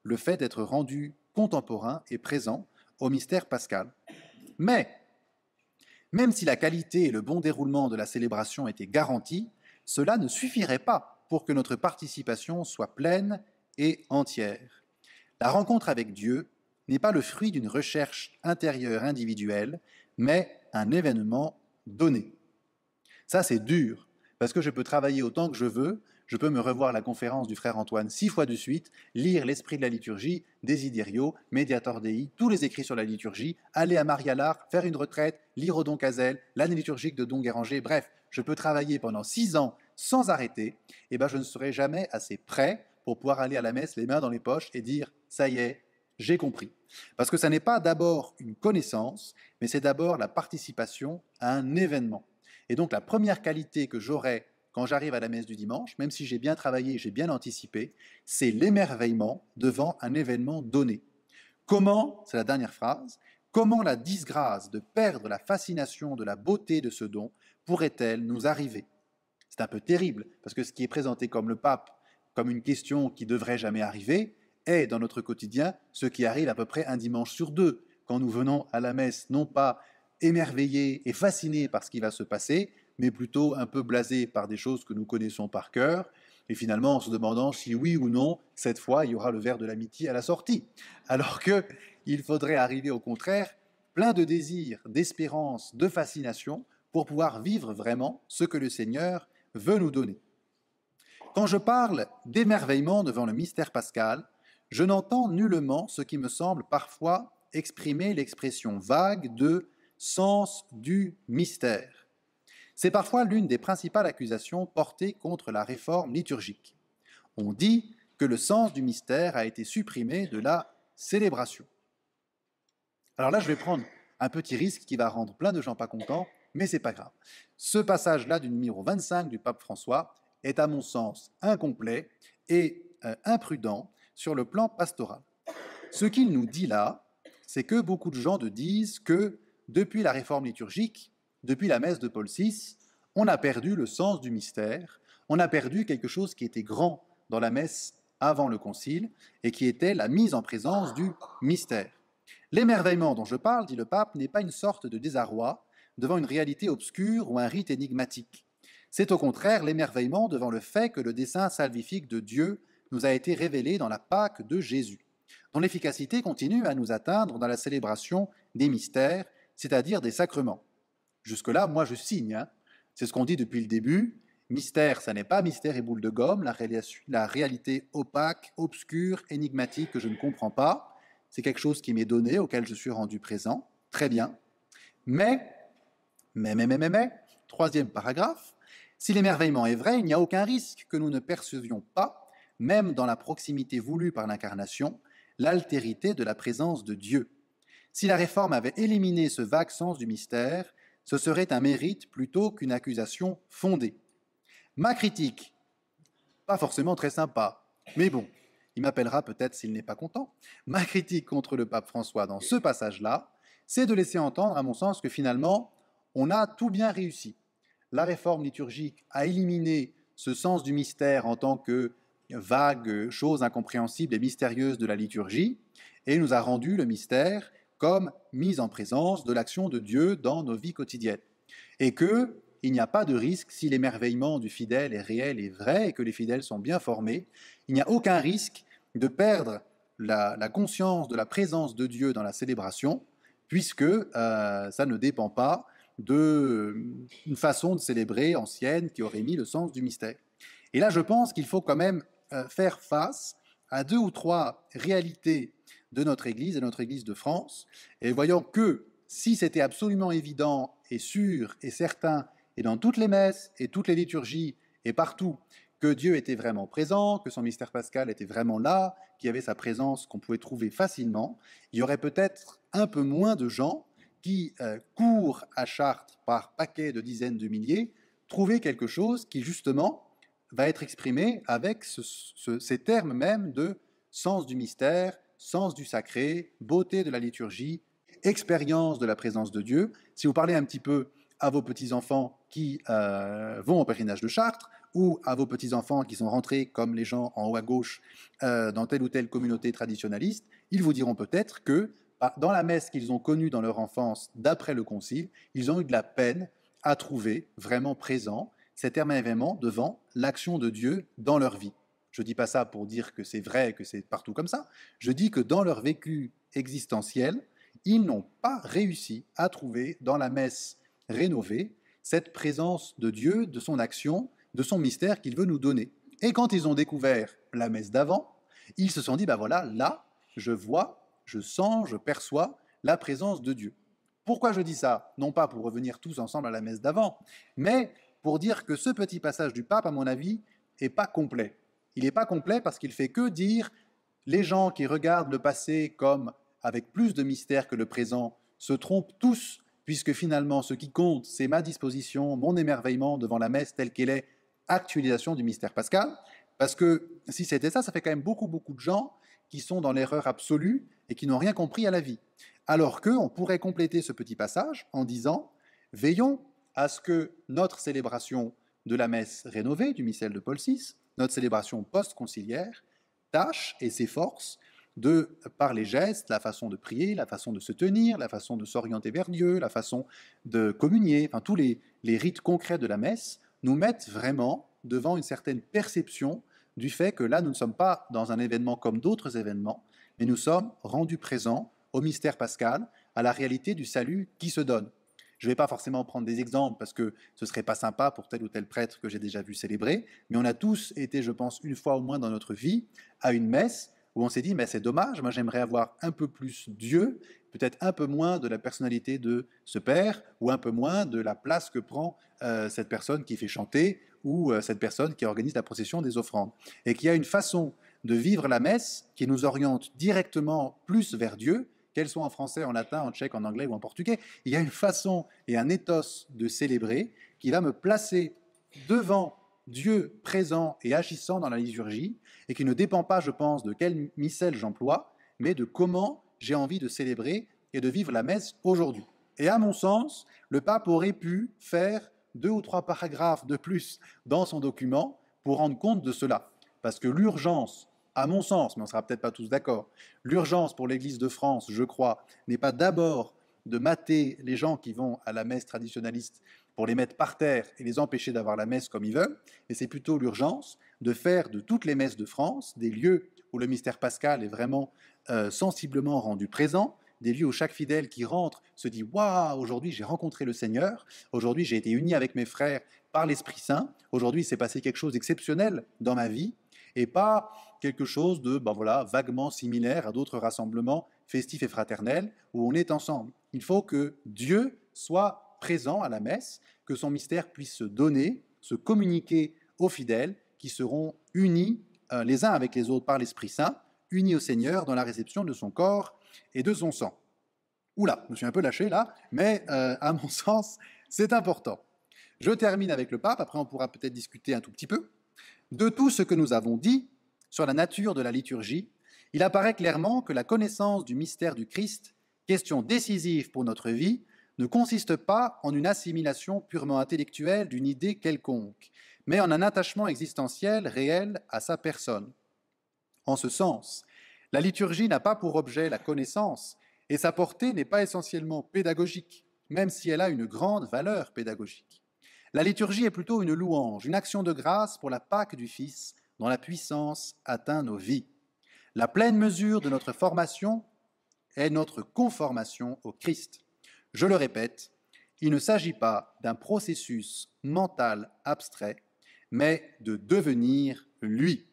le fait d'être rendu contemporain et présent au mystère pascal. Mais, même si la qualité et le bon déroulement de la célébration étaient garantis, cela ne suffirait pas pour que notre participation soit pleine et entière. La rencontre avec Dieu n'est pas le fruit d'une recherche intérieure individuelle, mais un événement donné. Ça, c'est dur, parce que je peux travailler autant que je veux, je peux me revoir la conférence du frère Antoine six fois de suite, lire l'esprit de la liturgie, Desiderio, Mediator Dei, tous les écrits sur la liturgie, aller à Marialard, faire une retraite, lire au Don Cazel, l'année liturgique de Don Guéranger, bref, je peux travailler pendant six ans sans arrêter, eh ben, je ne serai jamais assez prêt pour pouvoir aller à la messe les mains dans les poches et dire ⁇ ça y est, j'ai compris ⁇ Parce que ça n'est pas d'abord une connaissance, mais c'est d'abord la participation à un événement. Et donc la première qualité que j'aurai quand j'arrive à la messe du dimanche, même si j'ai bien travaillé, j'ai bien anticipé, c'est l'émerveillement devant un événement donné. Comment, c'est la dernière phrase, comment la disgrâce de perdre la fascination de la beauté de ce don pourrait-elle nous arriver un peu terrible, parce que ce qui est présenté comme le pape, comme une question qui devrait jamais arriver, est dans notre quotidien ce qui arrive à peu près un dimanche sur deux, quand nous venons à la messe, non pas émerveillés et fascinés par ce qui va se passer, mais plutôt un peu blasés par des choses que nous connaissons par cœur, et finalement en se demandant si oui ou non, cette fois, il y aura le verre de l'amitié à la sortie. Alors que il faudrait arriver au contraire plein de désirs, d'espérance, de fascination pour pouvoir vivre vraiment ce que le Seigneur veut nous donner. Quand je parle d'émerveillement devant le mystère pascal, je n'entends nullement ce qui me semble parfois exprimer l'expression vague de sens du mystère. C'est parfois l'une des principales accusations portées contre la réforme liturgique. On dit que le sens du mystère a été supprimé de la célébration. Alors là, je vais prendre un petit risque qui va rendre plein de gens pas contents, mais c'est pas grave. Ce passage-là du numéro 25 du pape François est à mon sens incomplet et euh, imprudent sur le plan pastoral. Ce qu'il nous dit là, c'est que beaucoup de gens disent que depuis la réforme liturgique, depuis la messe de Paul VI, on a perdu le sens du mystère, on a perdu quelque chose qui était grand dans la messe avant le concile et qui était la mise en présence du mystère. L'émerveillement dont je parle, dit le pape, n'est pas une sorte de désarroi, devant une réalité obscure ou un rite énigmatique. C'est au contraire l'émerveillement devant le fait que le dessein salvifique de Dieu nous a été révélé dans la Pâque de Jésus, dont l'efficacité continue à nous atteindre dans la célébration des mystères, c'est-à-dire des sacrements. Jusque-là, moi je signe, hein. c'est ce qu'on dit depuis le début, Mystère, ça n'est pas mystère et boule de gomme, la, réalité opaque, obscure, énigmatique que je ne comprends pas. C'est quelque chose qui m'est donné, auquel je suis rendu présent. Très bien. Mais mais, mais, mais, mais, mais, troisième paragraphe, si l'émerveillement est vrai, il n'y a aucun risque que nous ne percevions pas, même dans la proximité voulue par l'incarnation, l'altérité de la présence de Dieu. Si la réforme avait éliminé ce vague sens du mystère, ce serait un mérite plutôt qu'une accusation fondée. Ma critique, pas forcément très sympa, mais bon, il m'appellera peut-être s'il n'est pas content. Ma critique contre le pape François dans ce passage-là, c'est de laisser entendre, à mon sens, que finalement, on a tout bien réussi. La réforme liturgique a éliminé ce sens du mystère en tant que vague chose incompréhensible et mystérieuse de la liturgie, et nous a rendu le mystère comme mise en présence de l'action de Dieu dans nos vies quotidiennes. Et que il n'y a pas de risque, si l'émerveillement du fidèle est réel et vrai, et que les fidèles sont bien formés, il n'y a aucun risque de perdre la, conscience de la présence de Dieu dans la célébration, puisque euh, ça ne dépend pas euh, une façon de célébrer ancienne qui aurait mis le sens du mystère. Et là, je pense qu'il faut quand même euh, faire face à deux ou trois réalités de notre Église, et notre Église de France, et voyons que si c'était absolument évident et sûr et certain, et dans toutes les messes et toutes les liturgies et partout, que Dieu était vraiment présent, que son mystère pascal était vraiment là, qu'il y avait sa présence qu'on pouvait trouver facilement, il y aurait peut-être un peu moins de gens qui euh, courent à Chartres par paquets de dizaines de milliers, trouver quelque chose qui justement va être exprimé avec ces termes même de sens du mystère, sens du sacré, beauté de la liturgie, expérience de la présence de Dieu. Si vous parlez un petit peu à vos petits-enfants qui euh, vont au pèlerinage de Chartres, ou à vos petits-enfants qui sont rentrés, comme les gens en haut à gauche, euh, dans telle ou telle communauté traditionnaliste, ils vous diront peut-être que bah, dans la messe qu'ils ont connue dans leur enfance, d'après le Concile, ils ont eu de la peine à trouver vraiment présent cet événement devant l'action de Dieu dans leur vie. Je ne dis pas ça pour dire que c'est vrai, que c'est partout comme ça. Je dis que dans leur vécu existentiel, ils n'ont pas réussi à trouver dans la messe rénovée cette présence de Dieu, de son action, de son mystère qu'il veut nous donner. Et quand ils ont découvert la messe d'avant, ils se sont dit, ben voilà, là, je vois je sens, je perçois la présence de Dieu. Pourquoi je dis ça Non pas pour revenir tous ensemble à la messe d'avant, mais pour dire que ce petit passage du pape, à mon avis, n'est pas complet. Il n'est pas complet parce qu'il fait que dire les gens qui regardent le passé comme avec plus de mystère que le présent se trompent tous, puisque finalement ce qui compte, c'est ma disposition, mon émerveillement devant la messe telle qu'elle est, actualisation du mystère pascal. Parce que si c'était ça, ça fait quand même beaucoup, beaucoup de gens qui sont dans l'erreur absolue et qui n'ont rien compris à la vie. Alors que on pourrait compléter ce petit passage en disant veillons à ce que notre célébration de la messe rénovée du missel de Paul VI, notre célébration post-conciliaire, tâche et s'efforce de, par les gestes, la façon de prier, la façon de se tenir, la façon de s'orienter vers Dieu, la façon de communier, enfin tous les, les rites concrets de la messe, nous mettent vraiment devant une certaine perception du fait que là, nous ne sommes pas dans un événement comme d'autres événements, mais nous sommes rendus présents au mystère pascal, à la réalité du salut qui se donne. Je ne vais pas forcément prendre des exemples parce que ce serait pas sympa pour tel ou tel prêtre que j'ai déjà vu célébrer, mais on a tous été, je pense, une fois au moins dans notre vie, à une messe où on s'est dit, mais c'est dommage, moi j'aimerais avoir un peu plus Dieu, peut-être un peu moins de la personnalité de ce père, ou un peu moins de la place que prend euh, cette personne qui fait chanter, ou euh, cette personne qui organise la procession des offrandes. Et qu'il y a une façon de vivre la messe qui nous oriente directement plus vers Dieu, qu'elle soit en français, en latin, en tchèque, en anglais ou en portugais. Il y a une façon et un ethos de célébrer qui va me placer devant Dieu présent et agissant dans la liturgie, et qui ne dépend pas, je pense, de quel missel j'emploie, mais de comment j'ai envie de célébrer et de vivre la messe aujourd'hui. Et à mon sens, le pape aurait pu faire deux ou trois paragraphes de plus dans son document pour rendre compte de cela. Parce que l'urgence, à mon sens, mais on ne sera peut-être pas tous d'accord, l'urgence pour l'Église de France, je crois, n'est pas d'abord de mater les gens qui vont à la messe traditionnaliste pour les mettre par terre et les empêcher d'avoir la messe comme ils veulent, mais c'est plutôt l'urgence de faire de toutes les messes de France des lieux où le mystère pascal est vraiment euh, sensiblement rendu présent, des lieux où chaque fidèle qui rentre se dit Waouh, aujourd'hui j'ai rencontré le Seigneur, aujourd'hui j'ai été uni avec mes frères par l'Esprit Saint, aujourd'hui il s'est passé quelque chose d'exceptionnel dans ma vie, et pas quelque chose de ben voilà, vaguement similaire à d'autres rassemblements festifs et fraternels où on est ensemble. Il faut que Dieu soit présent à la messe, que son mystère puisse se donner, se communiquer aux fidèles qui seront unis euh, les uns avec les autres par l'Esprit Saint, unis au Seigneur dans la réception de son corps et de son sang. Oula, je me suis un peu lâché là, mais euh, à mon sens, c'est important. Je termine avec le pape, après on pourra peut-être discuter un tout petit peu. De tout ce que nous avons dit sur la nature de la liturgie, il apparaît clairement que la connaissance du mystère du Christ, question décisive pour notre vie, ne consiste pas en une assimilation purement intellectuelle d'une idée quelconque, mais en un attachement existentiel réel à sa personne. En ce sens, la liturgie n'a pas pour objet la connaissance, et sa portée n'est pas essentiellement pédagogique, même si elle a une grande valeur pédagogique. La liturgie est plutôt une louange, une action de grâce pour la Pâque du Fils, dont la puissance atteint nos vies. La pleine mesure de notre formation est notre conformation au Christ. Je le répète, il ne s'agit pas d'un processus mental abstrait, mais de devenir lui.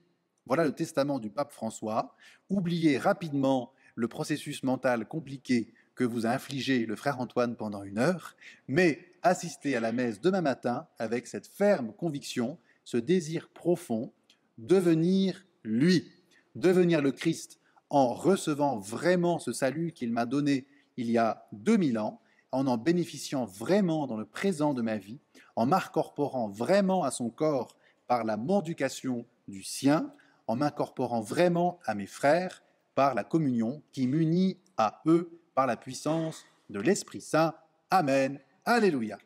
Voilà le testament du pape François. Oubliez rapidement le processus mental compliqué que vous a infligé le frère Antoine pendant une heure, mais assistez à la messe demain matin avec cette ferme conviction, ce désir profond, devenir lui, devenir le Christ en recevant vraiment ce salut qu'il m'a donné il y a 2000 ans, en en bénéficiant vraiment dans le présent de ma vie, en m'incorporant vraiment à son corps par la morducation du sien, en m'incorporant vraiment à mes frères par la communion qui m'unit à eux par la puissance de l'Esprit Saint. Amen. Alléluia.